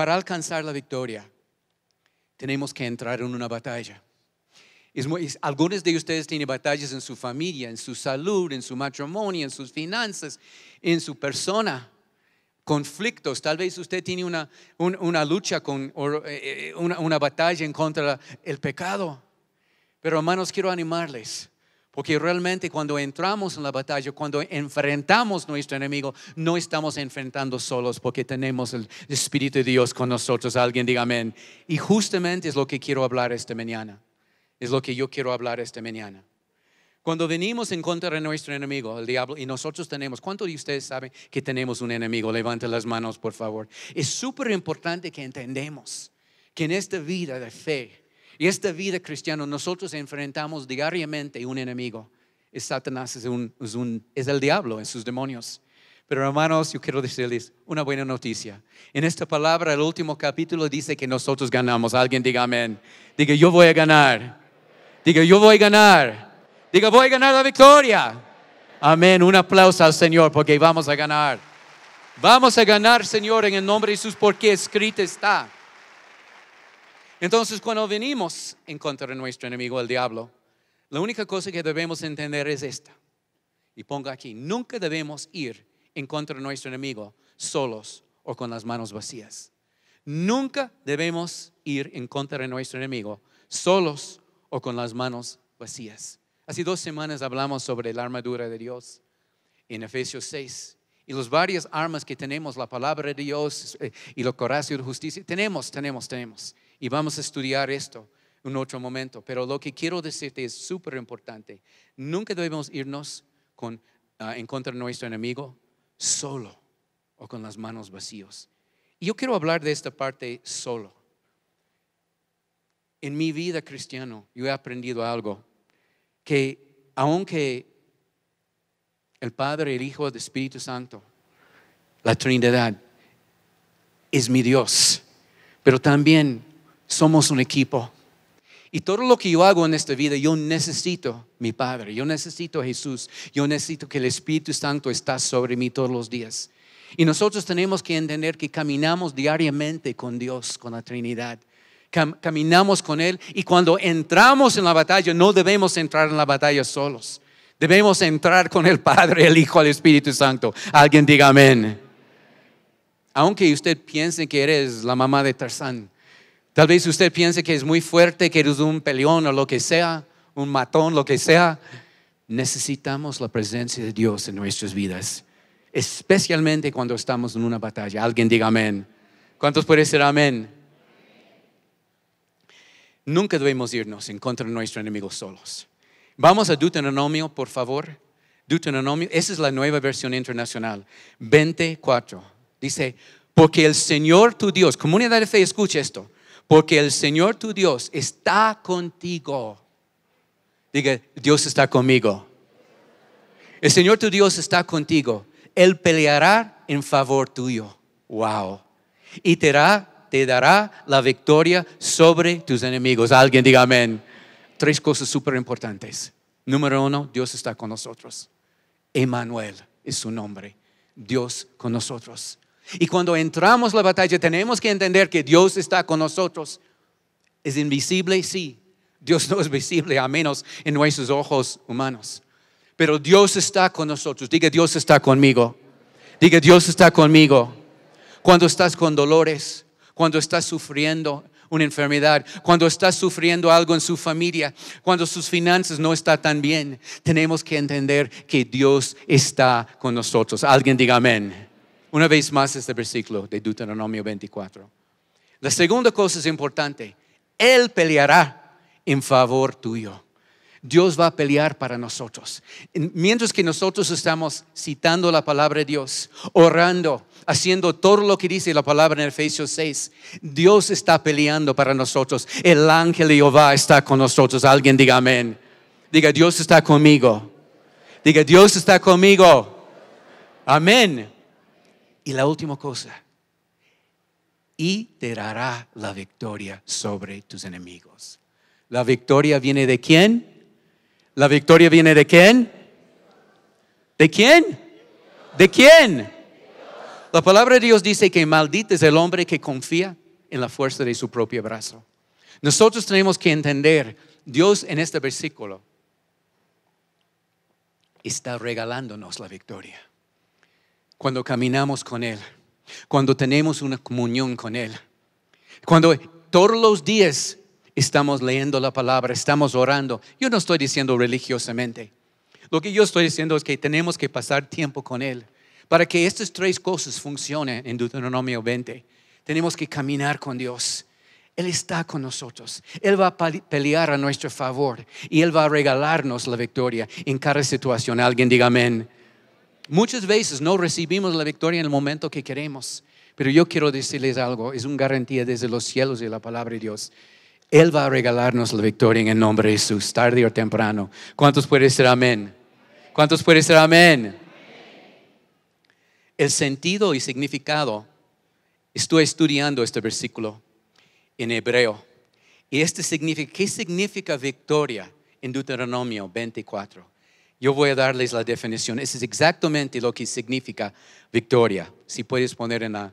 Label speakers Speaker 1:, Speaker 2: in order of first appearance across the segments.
Speaker 1: para alcanzar la victoria, tenemos que entrar en una batalla. algunos de ustedes tienen batallas en su familia, en su salud, en su matrimonio, en sus finanzas, en su persona conflictos. Tal vez usted tiene una, lucha con eh, eh, una, una, batalla en contra el pecado. Pero hermanos, quiero animarles. Porque realmente cuando entramos en la batalla, cuando enfrentamos nuestro enemigo, no estamos enfrentando solos porque tenemos el Espíritu de Dios con nosotros. Alguien diga amén. Y justamente es lo que quiero hablar esta mañana. Es lo que yo quiero hablar esta mañana. Cuando venimos en contra de nuestro enemigo, el diablo, y nosotros tenemos, ¿cuántos de ustedes saben que tenemos un enemigo? Levante las manos, por favor. Es súper importante que entendemos que en esta vida de fe, y esta vida cristiana, nosotros enfrentamos diariamente un enemigo. Es Satanás, es, el diablo, en sus demonios. Pero hermanos, yo quiero decirles una buena noticia. En esta palabra, el último capítulo dice que nosotros ganamos. Alguien diga amén. Diga, yo voy a ganar. Diga, yo voy a ganar. Diga, voy a ganar la victoria. Amén. Un aplauso al Señor porque vamos a ganar. Vamos a ganar, Señor, en el nombre de Jesús porque escrito está. Entonces, cuando venimos en contra de nuestro enemigo, el diablo, la única cosa que debemos entender es esta. Y ponga aquí, nunca debemos ir en contra de nuestro enemigo solos o con las manos vacías. Nunca debemos ir en contra de nuestro enemigo solos o con las manos vacías. Hace dos semanas hablamos sobre la armadura de Dios en Efesios 6 y las varias armas que tenemos, la palabra de Dios eh, y el corazón de justicia. Tenemos, tenemos, tenemos. Y vamos a estudiar esto en otro momento. Pero lo que quiero decirte es súper importante. Nunca debemos irnos con, ah, en contra de nuestro enemigo solo o con las manos vacías. Y yo quiero hablar de esta parte solo. En mi vida cristiana yo he aprendido algo que aunque el Padre, el Hijo, el Espíritu Santo, la Trinidad es mi Dios, pero también somos un equipo. Y todo lo que yo hago en esta vida, yo necesito mi Padre, yo necesito a Jesús, yo necesito que el Espíritu Santo está sobre mí todos los días. Y nosotros tenemos que entender que caminamos diariamente con Dios, con la Trinidad. caminamos con Él y cuando entramos en la batalla, no debemos entrar en la batalla solos. Debemos entrar con el Padre, el Hijo, el Espíritu Santo. Alguien diga amén. Aunque usted piense que eres la mamá de Tarzán, Tal vez usted piense que es muy fuerte, que eres un peleón o lo que sea, un matón, lo que sea. Necesitamos la presencia de Dios en nuestras vidas, especialmente cuando estamos en una batalla. Alguien diga amén. ¿Cuántos puede ser amén? Nunca debemos irnos en contra de nuestro enemigo solos. Vamos a Deuteronomio, por favor. Deuteronomio, esa es la nueva versión internacional, 24. Dice, porque el Señor tu Dios, comunidad de fe, escucha esto porque el Señor tu Dios está contigo. Diga, Dios está conmigo. El Señor tu Dios está contigo. Él peleará en favor tuyo. Wow. Y te dará, la victoria sobre tus enemigos. Alguien diga amén. Tres cosas súper importantes. Número uno, Dios está con nosotros. Emmanuel es su nombre. Dios con nosotros. Y cuando entramos la batalla tenemos que entender que Dios está con nosotros. ¿Es invisible? Sí. Dios no es visible, a menos en nuestros ojos humanos. Pero Dios está con nosotros. Diga, Dios está conmigo. Diga, Dios está conmigo. Cuando estás con dolores, cuando estás sufriendo una enfermedad, cuando estás sufriendo algo en su familia, cuando sus finanzas no están tan bien, tenemos que entender que Dios está con nosotros. Alguien diga amén una vez más este versículo de Deuteronomio 24. La segunda cosa es importante. Él peleará en favor tuyo. Dios va a pelear para nosotros. Mientras que nosotros estamos citando la palabra de Dios, orando, haciendo todo lo que dice la palabra en Efesios 6, Dios está peleando para nosotros. El ángel de Jehová está con nosotros. Alguien diga amén. Diga, Dios está conmigo. Diga, Dios está conmigo. Amén. Y la última cosa, y te dará la victoria sobre tus enemigos. ¿La victoria viene de quién? ¿La victoria viene de quién? ¿De quién? ¿De quién? La palabra de Dios dice que maldito es el hombre que confía en la fuerza de su propio brazo. Nosotros tenemos que entender, Dios en este versículo está regalándonos la victoria cuando caminamos con Él, cuando tenemos una comunión con Él, cuando todos los días estamos leyendo la palabra, estamos orando. Yo no estoy diciendo religiosamente. Lo que yo estoy diciendo es que tenemos que pasar tiempo con Él. Para que estas tres cosas funcionen en Deuteronomio 20, tenemos que caminar con Dios. Él está con nosotros. Él va a pelear a nuestro favor y Él va a regalarnos la victoria en cada situación. Alguien diga amén. Muchas veces no recibimos la victoria en el momento que queremos, pero yo quiero decirles algo, es una garantía desde los cielos y la palabra de Dios. Él va a regalarnos la victoria en el nombre de Jesús, tarde o temprano. ¿Cuántos puede ser amén? ¿Cuántos puede ser amén? El sentido y significado. Estoy estudiando este versículo en hebreo. Y este significa, ¿qué significa victoria en Deuteronomio 24? Yo voy a darles la definición. Eso es exactamente lo que significa victoria. Si puedes poner en la...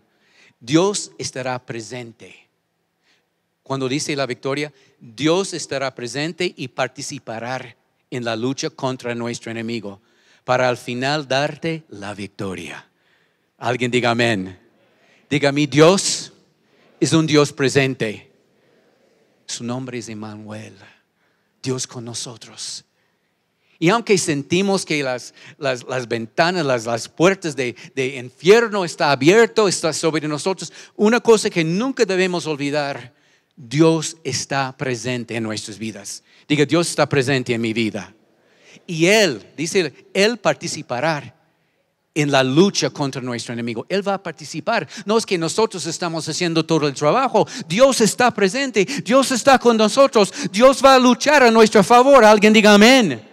Speaker 1: Dios estará presente. Cuando dice la victoria, Dios estará presente y participará en la lucha contra nuestro enemigo para al final darte la victoria. Alguien diga amén. Diga, mi Dios es un Dios presente. Su nombre es Emmanuel. Dios con nosotros. Y aunque sentimos que las, ventanas, las, puertas de, infierno está abierto, está sobre nosotros, una cosa que nunca debemos olvidar, Dios está presente en nuestras vidas. Diga, Dios está presente en mi vida. Y Él, dice, Él participará en la lucha contra nuestro enemigo. Él va a participar. No es que nosotros estamos haciendo todo el trabajo. Dios está presente. Dios está con nosotros. Dios va a luchar a nuestro favor. Alguien diga amén.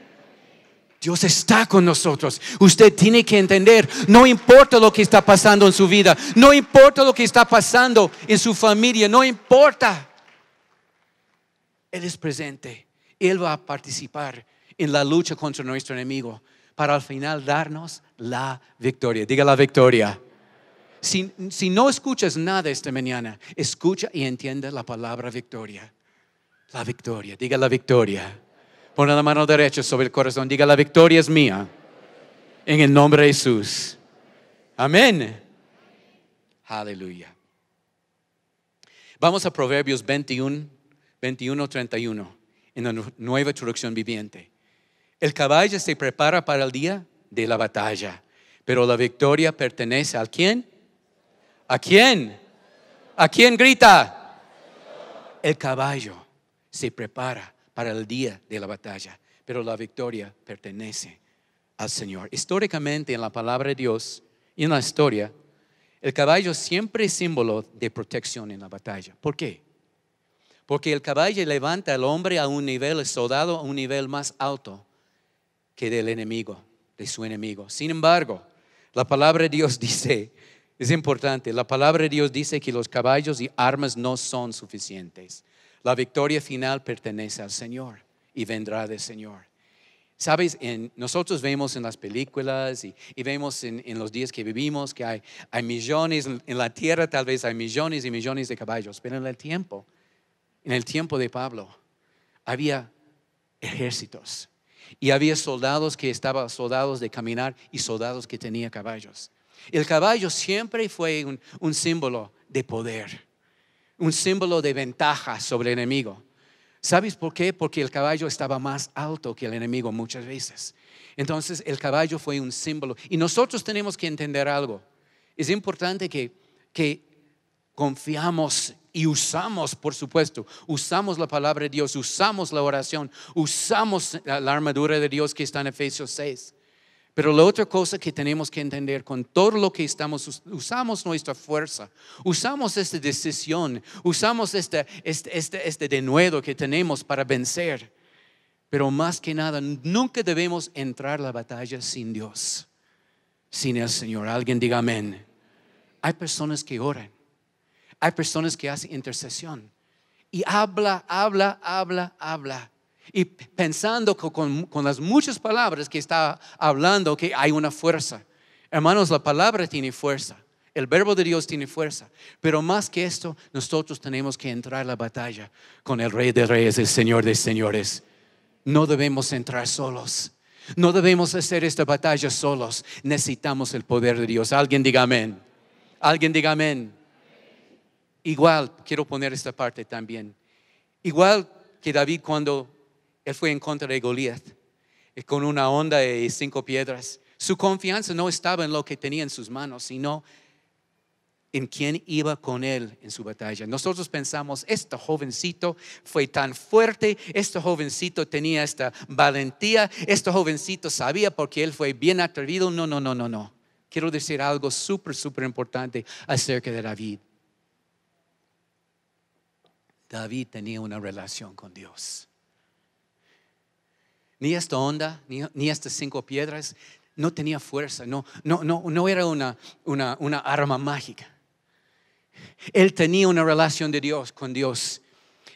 Speaker 1: Dios está con nosotros. Usted tiene que entender, no importa lo que está pasando en su vida, no importa lo que está pasando en su familia, no importa. Él es presente. Él va a participar en la lucha contra nuestro enemigo para al final darnos la victoria. Diga la victoria. Si, no escuchas nada esta mañana, escucha y entiende la palabra victoria. La victoria. Diga la victoria. Pon la mano derecha sobre el corazón. Diga, la victoria es mía. En el nombre de Jesús. Amén. Aleluya. Vamos a Proverbios 21, 21, 31, en la nueva traducción viviente. El caballo se prepara para el día de la batalla, pero la victoria pertenece a quién? ¿A quién? ¿A quién grita? El caballo se prepara para el día de la batalla, pero la victoria pertenece al Señor. Históricamente en la palabra de Dios y en la historia, el caballo siempre es símbolo de protección en la batalla. ¿Por qué? Porque el caballo levanta al hombre a un nivel, soldado a un nivel más alto que del enemigo, de su enemigo. Sin embargo, la palabra de Dios dice, es importante, la palabra de Dios dice que los caballos y armas no son suficientes. La victoria final pertenece al Señor y vendrá del Señor. Sabes, nosotros vemos en las películas y, vemos en, los días que vivimos que hay, millones, en la tierra tal vez hay millones y millones de caballos, pero en el tiempo, en el tiempo de Pablo, había ejércitos y había soldados que estaban soldados de caminar y soldados que tenían caballos. El caballo siempre fue un símbolo de poder un símbolo de ventaja sobre el enemigo. ¿Sabes por qué? Porque el caballo estaba más alto que el enemigo muchas veces. Entonces el caballo fue un símbolo. Y nosotros tenemos que entender algo. Es importante que, que confiamos y usamos, por supuesto, usamos la palabra de Dios, usamos la oración, usamos la armadura de Dios que está en Efesios 6. Pero la otra cosa que tenemos que entender con todo lo que estamos, usamos nuestra fuerza, usamos esta decisión, usamos este, este, este, denuedo que tenemos para vencer. Pero más que nada, nunca debemos entrar a la batalla sin Dios, sin el Señor. Alguien diga amén. Hay personas que oran, hay personas que hacen intercesión y habla, habla, habla, habla y pensando con, las muchas palabras que está hablando que hay una fuerza. Hermanos, la palabra tiene fuerza. El verbo de Dios tiene fuerza, pero más que esto, nosotros tenemos que entrar a la batalla con el Rey de Reyes, el Señor de Señores. No debemos entrar solos. No debemos hacer esta batalla solos. Necesitamos el poder de Dios. Alguien diga amén. Alguien diga amén. Igual, quiero poner esta parte también. Igual que David cuando él fue en contra de Goliat, eh, con una onda y cinco piedras. Su confianza no estaba en lo que tenía en sus manos, sino en quién iba con él en su batalla. Nosotros pensamos, este jovencito fue tan fuerte, este jovencito tenía esta valentía, este jovencito sabía porque él fue bien atrevido. No, no, no, no, no. Quiero decir algo súper, súper importante acerca de David. David tenía una relación con Dios ni esta onda, ni, estas cinco piedras, no tenía fuerza, no, no, no, no era una, una, una arma mágica. Él tenía una relación de Dios con Dios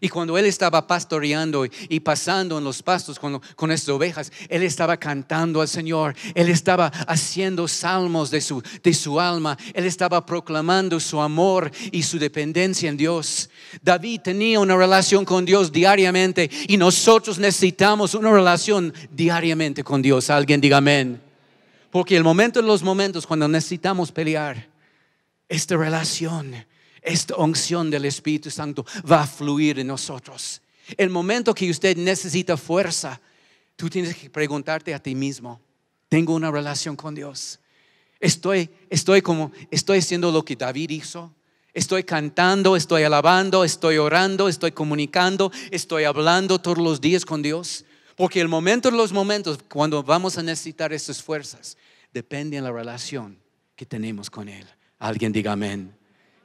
Speaker 1: y cuando él estaba pastoreando y pasando en los pastos con, con estas ovejas, él estaba cantando al Señor, él estaba haciendo salmos de su, de su alma, él estaba proclamando su amor y su dependencia en Dios. David tenía una relación con Dios diariamente y nosotros necesitamos una relación diariamente con Dios. Alguien diga amén. Porque el momento de los momentos cuando necesitamos pelear, esta relación esta unción del Espíritu Santo va a fluir en nosotros. El momento que usted necesita fuerza, tú tienes que preguntarte a ti mismo, ¿tengo una relación con Dios? Estoy, estoy como, estoy haciendo lo que David hizo. Estoy cantando, estoy alabando, estoy orando, estoy comunicando, estoy hablando todos los días con Dios. Porque el momento de los momentos, cuando vamos a necesitar esas fuerzas, depende de la relación que tenemos con Él. Alguien diga amén.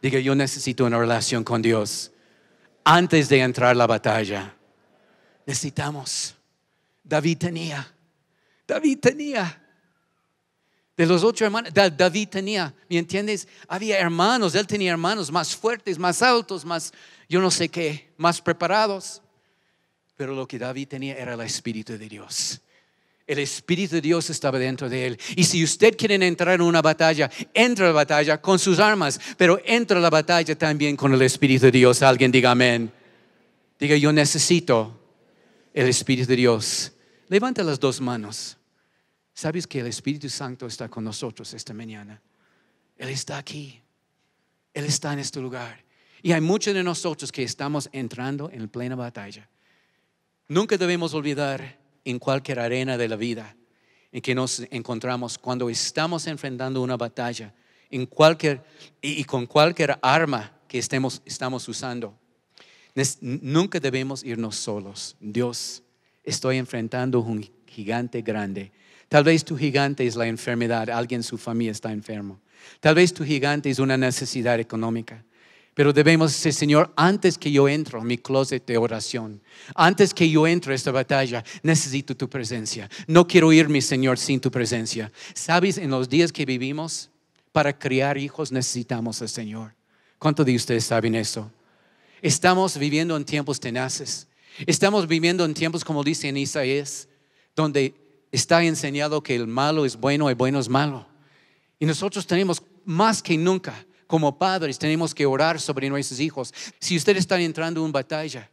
Speaker 1: Diga, yo necesito una relación con Dios antes de entrar a la batalla. Necesitamos. David tenía. David tenía. De los ocho hermanos, David tenía, ¿me entiendes? Había hermanos, él tenía hermanos más fuertes, más altos, más, yo no sé qué, más preparados. Pero lo que David tenía era el Espíritu de Dios. El Espíritu de Dios estaba dentro de él. Y si usted quiere entrar en una batalla, entra a la batalla con sus armas, pero entra en la batalla también con el Espíritu de Dios. Alguien diga amén. Diga, yo necesito el Espíritu de Dios. Levanta las dos manos. ¿Sabes que el Espíritu Santo está con nosotros esta mañana? Él está aquí. Él está en este lugar. Y hay muchos de nosotros que estamos entrando en plena batalla. Nunca debemos olvidar en cualquier arena de la vida en que nos encontramos cuando estamos enfrentando una batalla en cualquier, y con cualquier arma que estemos, estamos usando. Nunca debemos irnos solos. Dios, estoy enfrentando un gigante grande. Tal vez tu gigante es la enfermedad, alguien en su familia está enfermo. Tal vez tu gigante es una necesidad económica. Pero debemos decir, Señor, antes que yo entro en mi closet de oración, antes que yo entro a esta batalla, necesito tu presencia. No quiero ir Mi Señor, sin tu presencia. ¿Sabes? En los días que vivimos, para criar hijos necesitamos al Señor. ¿Cuántos de ustedes saben eso? Estamos viviendo en tiempos tenaces. Estamos viviendo en tiempos, como dice en Isaías, donde está enseñado que el malo es bueno y bueno es malo. Y nosotros tenemos más que nunca como padres tenemos que orar sobre nuestros hijos. Si usted está entrando en batalla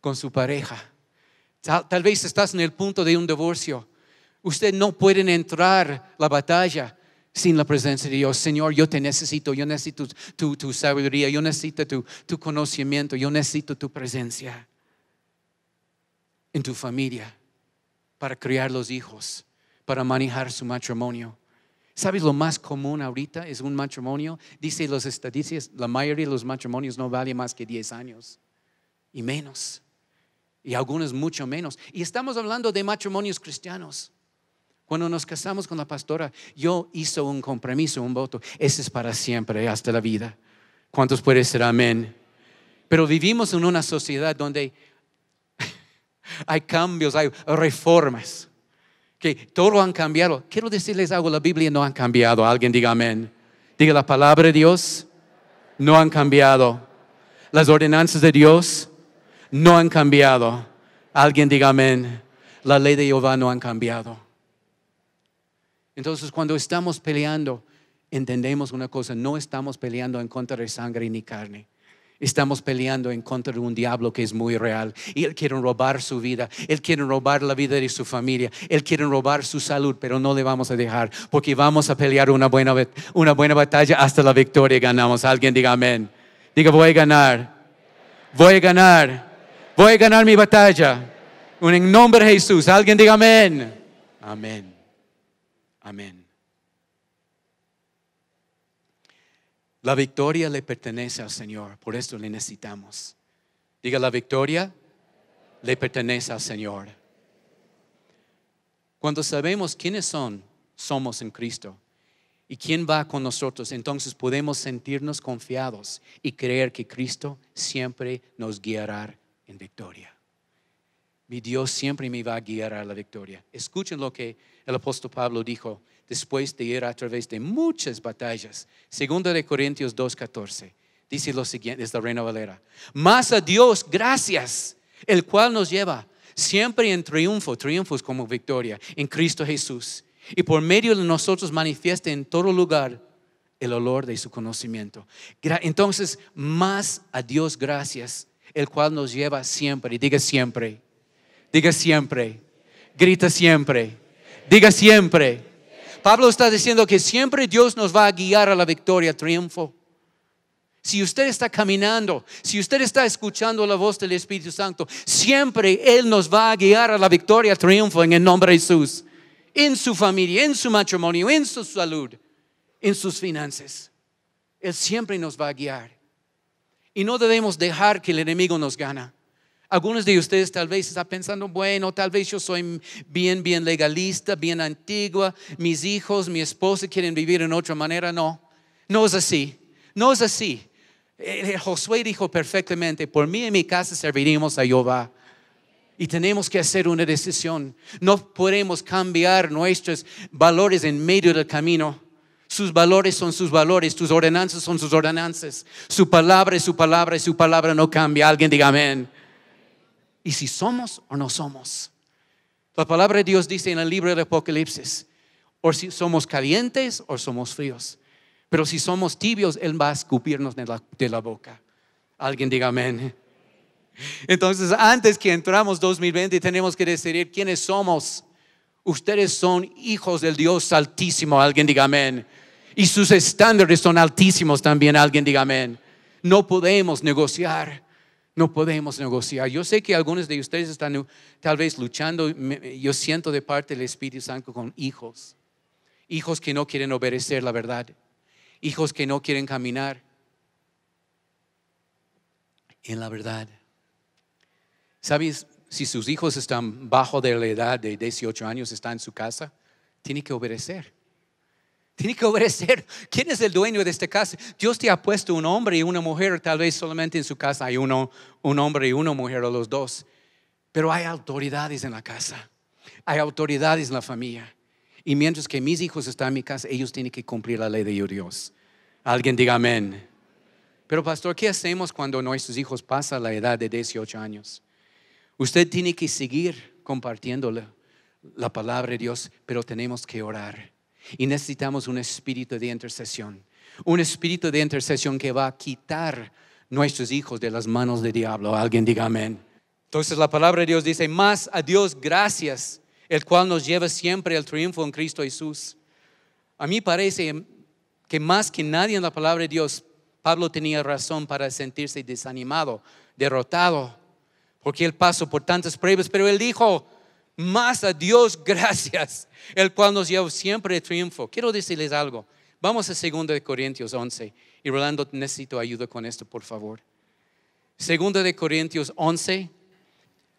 Speaker 1: con su pareja, tal, vez estás en el punto de un divorcio, usted no puede entrar la batalla sin la presencia de Dios. Señor, yo te necesito, yo necesito tu, sabiduría, yo necesito tu, tu conocimiento, yo necesito tu presencia en tu familia para criar los hijos, para manejar su matrimonio. ¿Sabes lo más común ahorita es un matrimonio? Dice los estadísticas, la mayoría de los matrimonios no valen más que 10 años y menos. Y algunos mucho menos. Y estamos hablando de matrimonios cristianos. Cuando nos casamos con la pastora, yo hice un compromiso, un voto. Ese es para siempre, hasta la vida. ¿Cuántos puede ser amén? Pero vivimos en una sociedad donde hay cambios, hay reformas que todo han cambiado. Quiero decirles algo, la Biblia no ha cambiado. Alguien diga amén. Diga la palabra de Dios, no han cambiado. Las ordenanzas de Dios no han cambiado. Alguien diga amén. La ley de Jehová no han cambiado. Entonces cuando estamos peleando, entendemos una cosa, no estamos peleando en contra de sangre ni carne. Estamos peleando en contra de un diablo que es muy real. Y él quiere robar su vida, él quiere robar la vida de su familia, él quiere robar su salud, pero no le vamos a dejar porque vamos a pelear una buena, batalla hasta la victoria ganamos. Alguien diga amén. Diga, voy a ganar, voy a ganar, voy a ganar mi batalla. En nombre de Jesús, alguien diga amén. Amén. Amén. La victoria le pertenece al Señor, por eso le necesitamos. Diga, la victoria le pertenece al Señor. Cuando sabemos quiénes son, somos en Cristo y quién va con nosotros, entonces podemos sentirnos confiados y creer que Cristo siempre nos guiará en victoria. Mi Dios siempre me va a guiar a la victoria. Escuchen lo que el apóstol Pablo dijo después de ir a través de muchas batallas. segundo de Corintios 2.14 dice lo siguiente, es la Reina Valera. Más a Dios, gracias, el cual nos lleva siempre en triunfo, triunfos como victoria, en Cristo Jesús. Y por medio de nosotros manifiesta en todo lugar el olor de su conocimiento. Entonces, más a Dios gracias, el cual nos lleva siempre, diga siempre, diga siempre, grita siempre, diga siempre. Pablo está diciendo que siempre Dios nos va a guiar a la victoria, triunfo. Si usted está caminando, si usted está escuchando la voz del Espíritu Santo, siempre Él nos va a guiar a la victoria, triunfo en el nombre de Jesús. En su familia, en su matrimonio, en su salud, en sus finanzas. Él siempre nos va a guiar. Y no debemos dejar que el enemigo nos gana. Algunos de ustedes tal vez están pensando, bueno, tal vez yo soy bien, bien legalista, bien antigua, mis hijos, mi esposa quieren vivir en otra manera. No, no es así, no es así. Eh, eh, Josué dijo perfectamente, por mí y mi casa serviremos a Jehová. Y tenemos que hacer una decisión. No podemos cambiar nuestros valores en medio del camino. Sus valores son sus valores, sus ordenanzas son sus ordenanzas. Su palabra es su palabra y su palabra no cambia. Alguien diga amén y si somos o no somos. La palabra de Dios dice en el libro de Apocalipsis, o si somos calientes o somos fríos. Pero si somos tibios, Él va a escupirnos de la, de la boca. Alguien diga amén. Entonces, antes que entramos 2020, tenemos que decidir quiénes somos. Ustedes son hijos del Dios altísimo. Alguien diga amén. Y sus estándares son altísimos también. Alguien diga amén. No podemos negociar. No podemos negociar. Yo sé que algunos de ustedes están tal vez luchando, yo siento de parte del Espíritu Santo con hijos, hijos que no quieren obedecer la verdad, hijos que no quieren caminar en la verdad. ¿Sabes? Si sus hijos están bajo de la edad de 18 años, están en su casa, tiene que obedecer. Tiene que obedecer. ¿Quién es el dueño de esta casa? Dios te ha puesto un hombre y una mujer. Tal vez solamente en su casa hay uno, un hombre y una mujer o los dos. Pero hay autoridades en la casa. Hay autoridades en la familia. Y mientras que mis hijos están en mi casa, ellos tienen que cumplir la ley de Dios. Alguien diga amén. Pero pastor, ¿qué hacemos cuando nuestros hijos pasan la edad de 18 años? Usted tiene que seguir compartiendo la palabra de Dios, pero tenemos que orar y necesitamos un espíritu de intercesión. Un espíritu de intercesión que va a quitar nuestros hijos de las manos del diablo. Alguien diga amén. Entonces la palabra de Dios dice, más a Dios gracias, el cual nos lleva siempre al triunfo en Cristo Jesús. A mí parece que más que nadie en la palabra de Dios, Pablo tenía razón para sentirse desanimado, derrotado, porque él pasó por tantas pruebas, pero él dijo, más a Dios gracias, el cual nos lleva siempre triunfo. Quiero decirles algo. Vamos a 2 Corintios 11. Y Rolando, necesito ayuda con
Speaker 2: esto, por favor. 2 Corintios 11.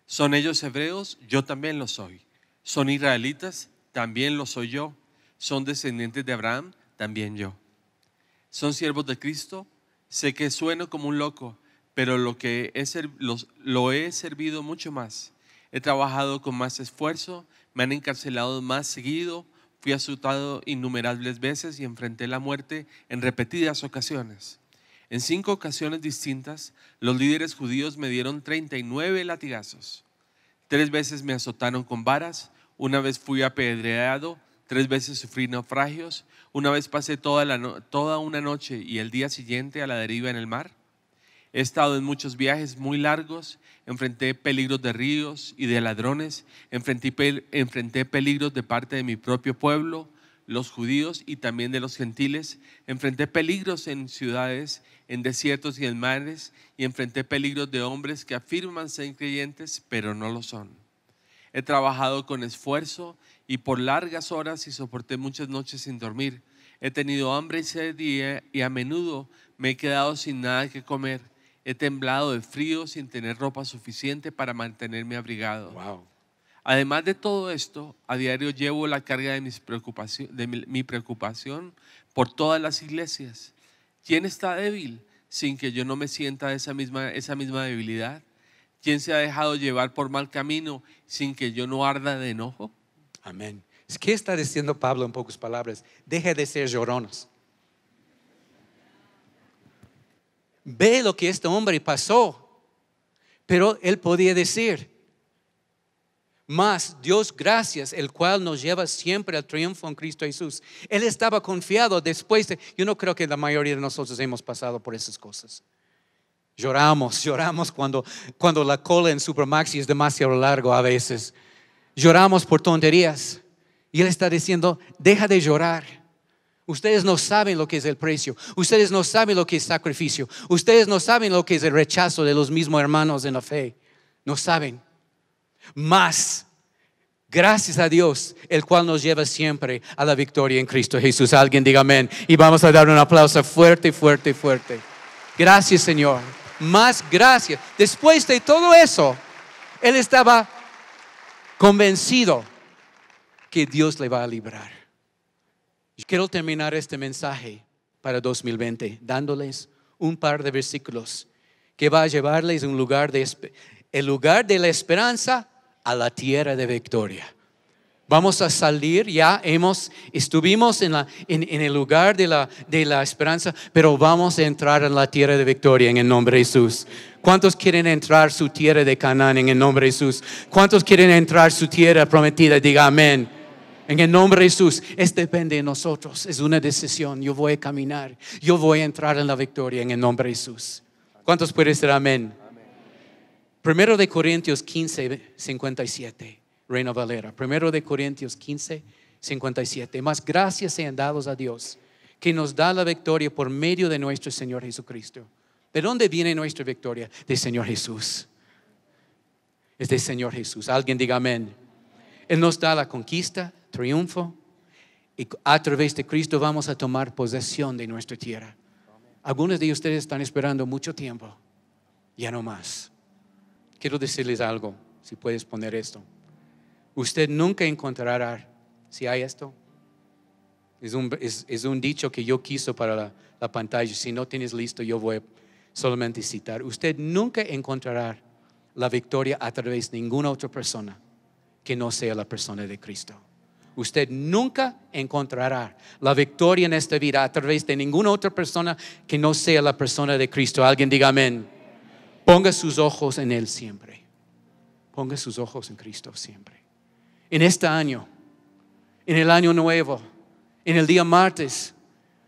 Speaker 2: Son ellos hebreos, yo también lo soy. Son israelitas, también lo soy yo. Son descendientes de Abraham, también yo. Son siervos de Cristo, sé que sueno como un loco, pero lo que lo he servido mucho más He trabajado con más esfuerzo, me han encarcelado más seguido, fui azotado innumerables veces y enfrenté la muerte en repetidas ocasiones. En cinco ocasiones distintas, los líderes judíos me dieron 39 latigazos. Tres veces me azotaron con varas, una vez fui apedreado, tres veces sufrí naufragios, una vez pasé toda, toda una noche y el día siguiente a la deriva en el mar. He estado en muchos viajes muy largos, enfrenté peligros de ríos y de ladrones, enfrenté, enfrenté peligros de parte de mi propio pueblo, los judíos y también de los gentiles, enfrenté peligros en ciudades, en desiertos y en mares, y enfrenté peligros de hombres que afirman ser creyentes, pero no lo son. He trabajado con esfuerzo y por largas horas y soporté muchas noches sin dormir. He tenido hambre y sed y a menudo me he quedado sin nada que comer He temblado de frío sin tener ropa suficiente para mantenerme abrigado. Además de todo esto, a diario llevo la carga de, mis preocupación, de mi, preocupación por todas las iglesias. ¿Quién está débil sin que yo no me sienta esa misma, esa misma debilidad? ¿Quién se ha dejado llevar por mal camino sin que yo no arda de enojo? Amén.
Speaker 1: ¿Qué está diciendo Pablo en pocas palabras? Deje de ser llorones. ve lo que este hombre pasó. Pero él podía decir, más Dios gracias, el cual nos lleva siempre al triunfo en Cristo Jesús. Él estaba confiado después de, yo no creo que la mayoría de nosotros hemos pasado por esas cosas. Lloramos, lloramos cuando, cuando la cola en Supermaxi es demasiado largo a veces. Lloramos por tonterías. Y él está diciendo, deja de llorar. Ustedes no saben lo que es el precio. Ustedes no saben lo que es sacrificio. Ustedes no saben lo que es el rechazo de los mismos hermanos en la fe. No saben. Más Gracias a Dios, el cual nos lleva siempre a la victoria en Cristo Jesús. Alguien diga amén. Y vamos a dar un aplauso fuerte, fuerte, fuerte. Gracias, Señor. Más gracias. Después de todo eso, Él estaba convencido que Dios le va a librar quiero terminar este mensaje para 2020 dándoles un par de versículos que va a llevarles un lugar de el lugar de la esperanza a la tierra de victoria. Vamos a salir, ya hemos, estuvimos en, el lugar de la, de la esperanza, pero vamos a entrar en la tierra de victoria en el nombre de Jesús. ¿Cuántos quieren entrar su tierra de Canaán en el nombre de Jesús? ¿Cuántos quieren entrar su tierra prometida? Diga amén. En el nombre de Jesús, es depende de nosotros, es una decisión. Yo voy a caminar, yo voy a entrar en la victoria en el nombre de Jesús. ¿Cuántos pueden decir amén? Primero de Corintios 15, 57, Reina Valera. Primero de Corintios 15, 57. Más gracias sean dados a Dios, que nos da la victoria por medio de nuestro Señor Jesucristo. ¿De dónde viene nuestra victoria? De Señor Jesús. Es de Señor Jesús. Alguien diga amén. Él nos da la conquista, triunfo y a través de Cristo vamos a tomar posesión de nuestra tierra. Algunos de ustedes están esperando mucho tiempo, ya no más. Quiero decirles algo, si puedes poner esto. Usted nunca encontrará, si hay esto, es un, dicho que yo quiso para la, pantalla, si no tienes listo yo voy solamente citar, usted nunca encontrará la victoria a través de ninguna otra persona que no sea la persona de Cristo usted nunca encontrará la victoria en esta vida a través de ninguna otra persona que no sea la persona de Cristo. Alguien diga amén. Ponga sus ojos en Él siempre. Ponga sus ojos en Cristo siempre. En este año, en el año nuevo, en el día martes,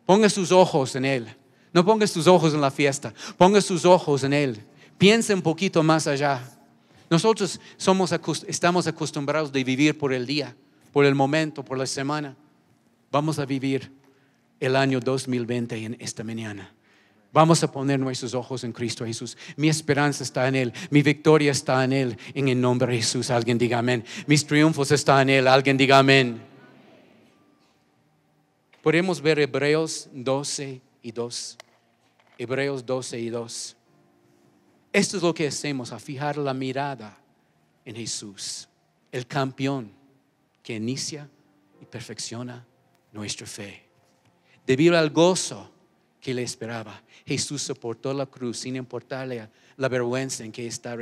Speaker 1: ponga sus ojos en Él. No ponga sus ojos en la fiesta, ponga sus ojos en Él. Piensa un poquito más allá. Nosotros somos, estamos acostumbrados de vivir por el día por el momento, por la semana. Vamos a vivir el año 2020 en esta mañana. Vamos a poner nuestros ojos en Cristo Jesús. Mi esperanza está en Él. Mi victoria está en Él. En el nombre de Jesús, alguien diga amén. Mis triunfos están en Él. Alguien diga amén. Podemos ver Hebreos 12 y 2. Hebreos 12 y 2. Esto es lo que hacemos, a fijar la mirada en Jesús, el campeón que inicia y perfecciona nuestra fe. Debido al gozo que le esperaba, Jesús soportó la cruz sin importarle la vergüenza en que esta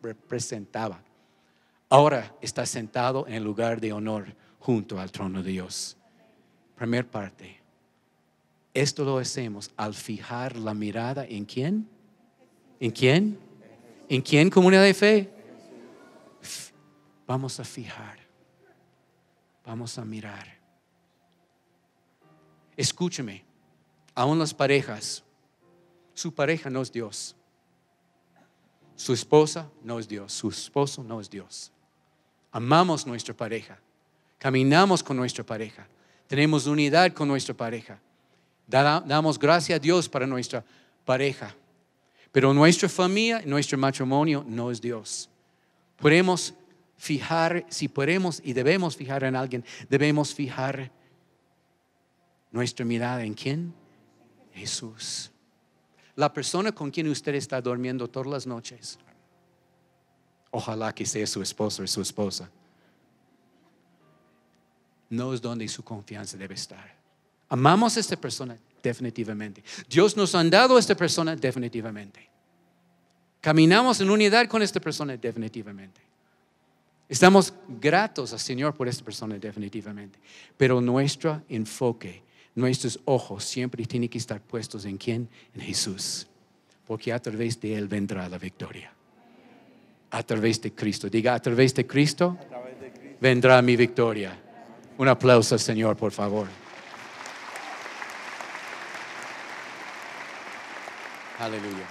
Speaker 1: representaba. Ahora está sentado en el lugar de honor junto al trono de Dios. Primer parte. Esto lo hacemos al fijar la mirada en quién? ¿En quién? ¿En quién comunidad de fe? Vamos a fijar Vamos a mirar. Escúcheme, aún las parejas, su pareja no es Dios. Su esposa no es Dios, su esposo no es Dios. Amamos nuestra pareja, caminamos con nuestra pareja, tenemos unidad con nuestra pareja, damos gracias a Dios para nuestra pareja. Pero nuestra familia, nuestro matrimonio no es Dios. Podemos fijar, si podemos y debemos fijar en alguien, debemos fijar nuestra mirada en quién? Jesús. La persona con quien usted está durmiendo todas las noches. Ojalá que sea su esposo o su esposa. No es donde su confianza debe estar. Amamos a esta persona definitivamente. Dios nos ha dado a esta persona definitivamente. Caminamos en unidad con esta persona definitivamente. Estamos gratos al Señor por esta persona definitivamente, pero nuestro enfoque, nuestros ojos siempre tienen que estar puestos en quién? En Jesús, porque a través de Él vendrá la victoria. A través de Cristo, diga, a través de Cristo, vendrá mi victoria. Un aplauso Señor, por favor. Aleluya.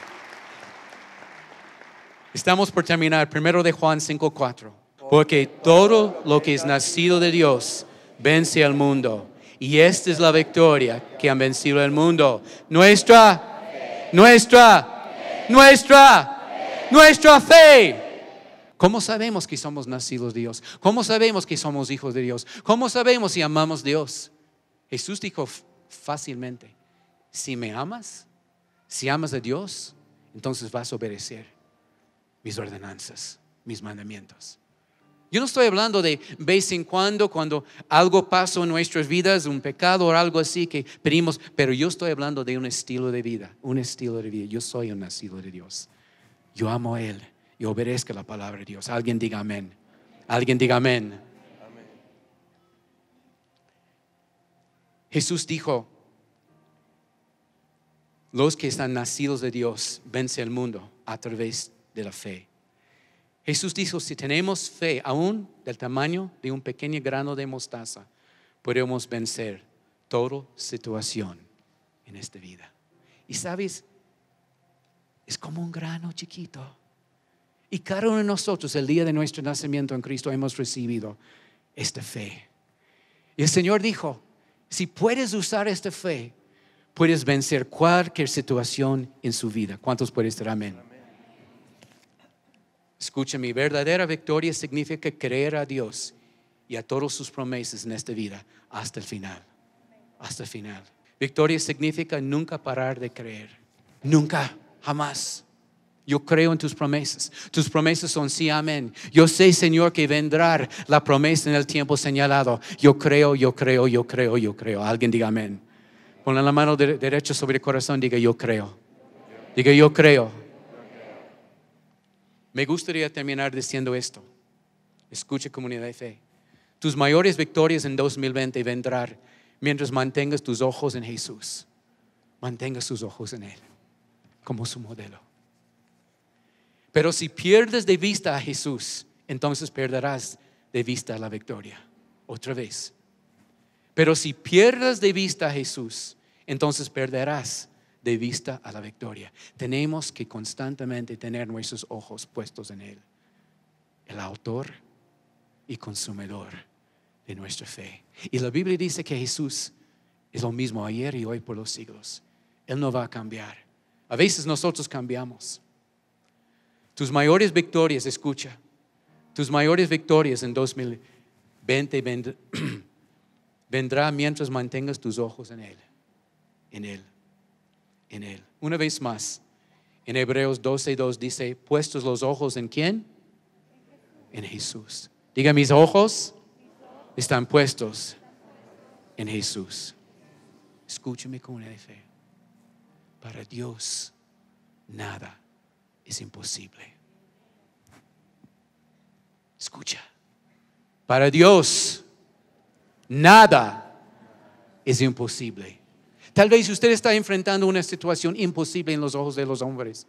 Speaker 1: Estamos por terminar. Primero de Juan 5.4 porque todo lo que es nacido de Dios vence al mundo. Y esta es la victoria que han vencido el mundo. Nuestra, nuestra, nuestra, nuestra fe. ¿Cómo sabemos que somos nacidos de Dios? ¿Cómo sabemos que somos hijos de Dios? ¿Cómo sabemos si amamos a Dios? Jesús dijo fácilmente, si me amas, si amas a Dios, entonces vas a obedecer mis ordenanzas, mis mandamientos. Yo no estoy hablando de vez en cuando, cuando algo pasó en nuestras vidas, un pecado o algo así que pedimos, pero yo estoy hablando de un estilo de vida, un estilo de vida. Yo soy un nacido de Dios. Yo amo a Él y obedezco la palabra de Dios. Alguien diga amén. Alguien diga amén. Jesús dijo, los que están nacidos de Dios vence el mundo a través de la fe. Jesús dijo, si tenemos fe aún del tamaño de un pequeño grano de mostaza, podemos vencer toda situación en esta vida. Y sabes, es como un grano chiquito. Y cada uno de nosotros, el día de nuestro nacimiento en Cristo, hemos recibido esta fe. Y el Señor dijo, si puedes usar esta fe, puedes vencer cualquier situación en su vida. ¿Cuántos puedes? ser amén? mi verdadera victoria significa creer a Dios y a todos sus promesas en esta vida hasta el final. Hasta el final. Victoria significa nunca parar de creer. Nunca, jamás. Yo creo en tus promesas. Tus promesas son sí, amén. Yo sé, Señor, que vendrá la promesa en el tiempo señalado. Yo creo, yo creo, yo creo, yo creo. Alguien diga amén. Pon la mano derecha sobre el corazón, diga yo creo. Diga yo creo. Me gustaría terminar diciendo esto. Escucha comunidad de fe. Tus mayores victorias en 2020 vendrán mientras mantengas tus ojos en Jesús. Mantengas tus ojos en Él como su modelo. Pero si pierdes de vista a Jesús, entonces perderás de vista la victoria. Otra vez. Pero si pierdes de vista a Jesús, entonces perderás vista a la victoria. Tenemos que constantemente tener nuestros ojos puestos en Él, el autor y consumidor de nuestra fe. Y la Biblia dice que Jesús es lo mismo ayer y hoy por los siglos. Él no va a cambiar. A veces nosotros cambiamos. Tus mayores victorias, escucha, tus mayores victorias en 2020 vendrá mientras mantengas tus ojos en Él, en Él en Él. Una vez más, en Hebreos 12:2 dice: Puestos los ojos en quién? En Jesús. Diga, mis ojos están puestos en Jesús. Escúchame con una fe. Para Dios nada es imposible. Escucha. Para Dios nada es imposible. Tal vez usted está enfrentando una situación imposible en los ojos de los hombres,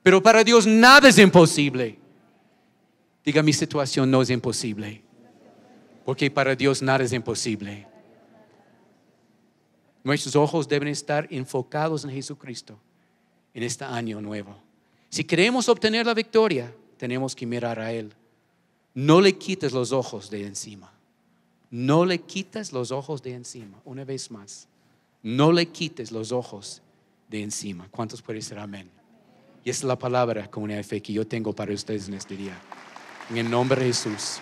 Speaker 1: pero para Dios nada es imposible. Diga, mi situación no es imposible, porque para Dios nada es imposible. Nuestros ojos deben estar enfocados en Jesucristo en este año nuevo. Si queremos obtener la victoria, tenemos que mirar a Él. No le quites los ojos de encima. No le quites los ojos de encima, una vez más. No le quites los ojos de encima. ¿Cuántos pueden ser amén? Y esa es la palabra, comunidad de fe, que yo tengo para ustedes en este día. En el nombre de Jesús.